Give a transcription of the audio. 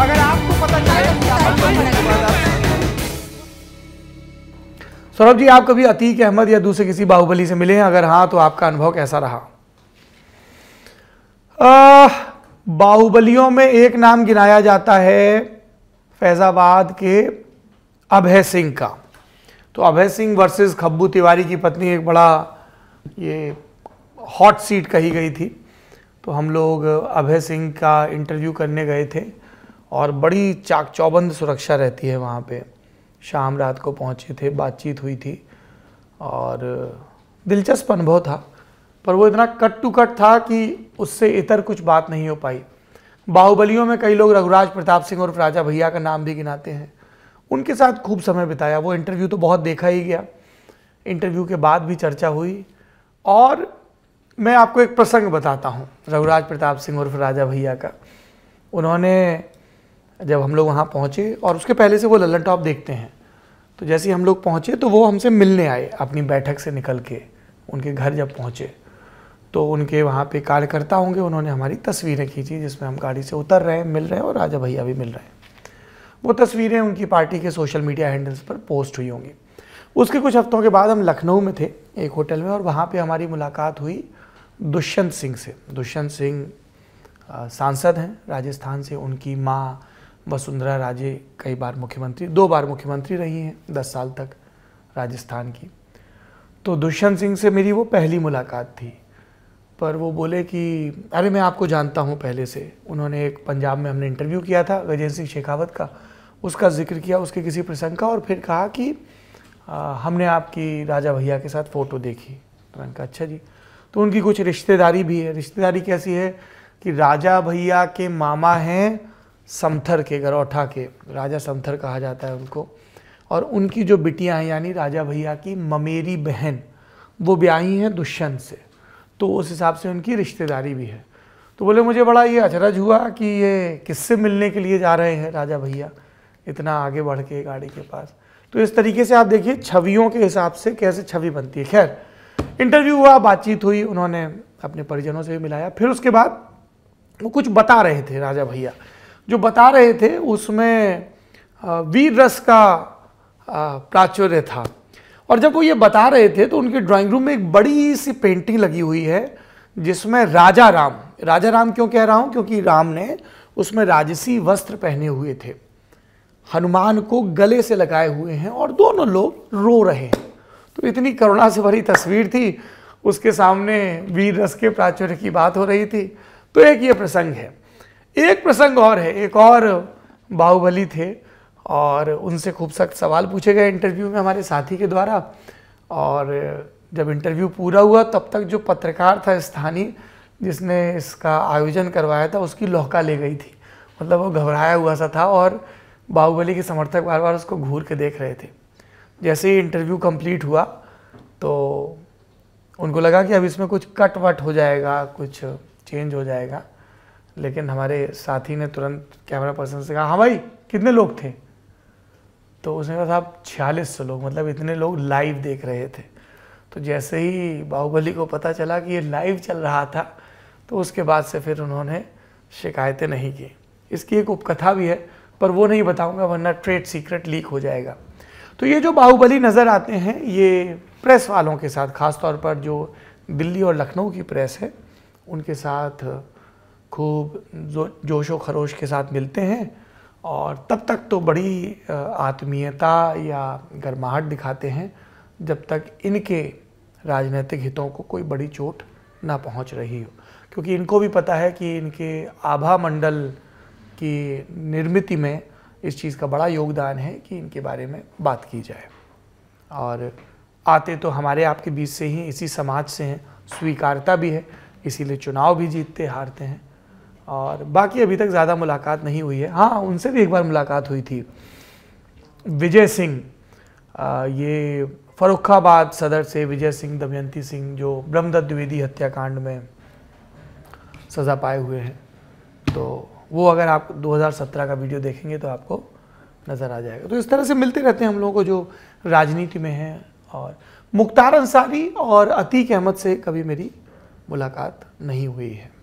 अगर आपको पता चले सौरभ जी आप कभी अतीक अहमद या दूसरे किसी बाहुबली से मिले हैं अगर हाँ तो आपका अनुभव कैसा रहा बाहुबलियों में एक नाम गिनाया जाता है फैज़ाबाद के अभय सिंह का तो अभय सिंह वर्सेस खब्बू तिवारी की पत्नी एक बड़ा ये हॉट सीट कही गई थी तो हम लोग अभय सिंह का इंटरव्यू करने गए थे और बड़ी चाक चौबंद सुरक्षा रहती है वहाँ पे शाम रात को पहुँचे थे बातचीत हुई थी और दिलचस्प अनुभव था पर वो इतना कट टू कट था कि उससे इतर कुछ बात नहीं हो पाई बाहुबलियों में कई लोग रघुराज प्रताप सिंह और राजा भैया का नाम भी गिनाते हैं उनके साथ खूब समय बिताया वो इंटरव्यू तो बहुत देखा ही गया इंटरव्यू के बाद भी चर्चा हुई और मैं आपको एक प्रसंग बताता हूँ रघुराज प्रताप सिंह उर्फ राजा भैया का उन्होंने जब हम लोग वहाँ पहुँचे और उसके पहले से वो लल्लन टॉप देखते हैं तो जैसे ही हम लोग पहुँचे तो वो हमसे मिलने आए अपनी बैठक से निकल के उनके घर जब पहुँचे तो उनके वहाँ पे कार्यकर्ता होंगे उन्होंने हमारी तस्वीरें खींची जिसमें हम गाड़ी से उतर रहे हैं मिल रहे हैं और राजा भैया भी मिल रहे हैं वो तस्वीरें उनकी पार्टी के सोशल मीडिया हैंडल्स पर पोस्ट हुई होंगी उसके कुछ हफ्तों के बाद हम लखनऊ में थे एक होटल में और वहाँ पर हमारी मुलाकात हुई दुष्यंत सिंह से दुष्यंत सिंह सांसद हैं राजस्थान से उनकी माँ वसुंधरा राजे कई बार मुख्यमंत्री दो बार मुख्यमंत्री रही हैं दस साल तक राजस्थान की तो दुष्यंत सिंह से मेरी वो पहली मुलाकात थी पर वो बोले कि अरे मैं आपको जानता हूँ पहले से उन्होंने एक पंजाब में हमने इंटरव्यू किया था गजेंद्र सिंह शेखावत का उसका जिक्र किया उसके किसी प्रसंग का और फिर कहा कि आ, हमने आपकी राजा भैया के साथ फ़ोटो देखी तो कहा अच्छा जी तो उनकी कुछ रिश्तेदारी भी है रिश्तेदारी कैसी है कि राजा भैया के मामा हैं समथर के गरौठा के राजा समथर कहा जाता है उनको और उनकी जो बिटियां हैं यानी राजा भैया की ममेरी बहन वो ब्याही हैं दुष्यंत से तो उस हिसाब से उनकी रिश्तेदारी भी है तो बोले मुझे बड़ा ये अचरज हुआ कि ये किससे मिलने के लिए जा रहे हैं राजा भैया इतना आगे बढ़ के गाड़ी के पास तो इस तरीके से आप देखिए छवियों के हिसाब से कैसे छवि बनती है खैर इंटरव्यू हुआ बातचीत हुई उन्होंने अपने परिजनों से भी मिलाया फिर उसके बाद वो कुछ बता रहे थे राजा भैया जो बता रहे थे उसमें वीर रस का प्राचुर्य था और जब वो ये बता रहे थे तो उनके ड्राइंग रूम में एक बड़ी सी पेंटिंग लगी हुई है जिसमें राजा राम राजा राम क्यों कह रहा हूँ क्योंकि राम ने उसमें राजसी वस्त्र पहने हुए थे हनुमान को गले से लगाए हुए हैं और दोनों लोग रो रहे हैं तो इतनी करुणा से भरी तस्वीर थी उसके सामने वीर रस के प्राचुर्य की बात हो रही थी तो एक ये प्रसंग है एक प्रसंग और है एक और बाहुबली थे और उनसे खूब सख्त सवाल पूछे गए इंटरव्यू में हमारे साथी के द्वारा और जब इंटरव्यू पूरा हुआ तब तक जो पत्रकार था स्थानीय जिसने इसका आयोजन करवाया था उसकी लौका ले गई थी मतलब वो घबराया हुआ सा था और बाहुबली के समर्थक बार बार उसको घूर के देख रहे थे जैसे ही इंटरव्यू कंप्लीट हुआ तो उनको लगा कि अब इसमें कुछ कट वट हो जाएगा कुछ चेंज हो जाएगा लेकिन हमारे साथी ने तुरंत कैमरा पर्सन से कहा हाँ भाई कितने लोग थे तो उसने कहा साहब छियालीस सौ लोग मतलब इतने लोग लाइव देख रहे थे तो जैसे ही बाहुबली को पता चला कि ये लाइव चल रहा था तो उसके बाद से फिर उन्होंने शिकायतें नहीं की इसकी एक उपकथा भी है पर वो नहीं बताऊंगा वरना ट्रेड सीक्रेट लीक हो जाएगा तो ये जो बाहुबली नज़र आते हैं ये प्रेस वालों के साथ ख़ास तौर पर जो दिल्ली और लखनऊ की प्रेस है उनके साथ खूब जोश व खरोश के साथ मिलते हैं और तब तक तो बड़ी आत्मीयता या गर्माहट दिखाते हैं जब तक इनके राजनीतिक हितों को कोई बड़ी चोट ना पहुंच रही हो क्योंकि इनको भी पता है कि इनके आभा मंडल की निर्मिति में इस चीज़ का बड़ा योगदान है कि इनके बारे में बात की जाए और आते तो हमारे आपके बीच से ही इसी समाज से हैं स्वीकारता भी है इसीलिए चुनाव भी जीतते हारते हैं और बाकी अभी तक ज़्यादा मुलाकात नहीं हुई है हाँ उनसे भी एक बार मुलाकात हुई थी विजय सिंह ये फरुखाबाद सदर से विजय सिंह दमयंती सिंह जो ब्रह्मदत्त द्विवेदी हत्याकांड में सज़ा पाए हुए हैं तो वो अगर आप 2017 का वीडियो देखेंगे तो आपको नज़र आ जाएगा तो इस तरह से मिलते रहते हैं हम लोगों को जो राजनीति में हैं और मुख्तार अंसारी और अतीक अहमद से कभी मेरी मुलाकात नहीं हुई है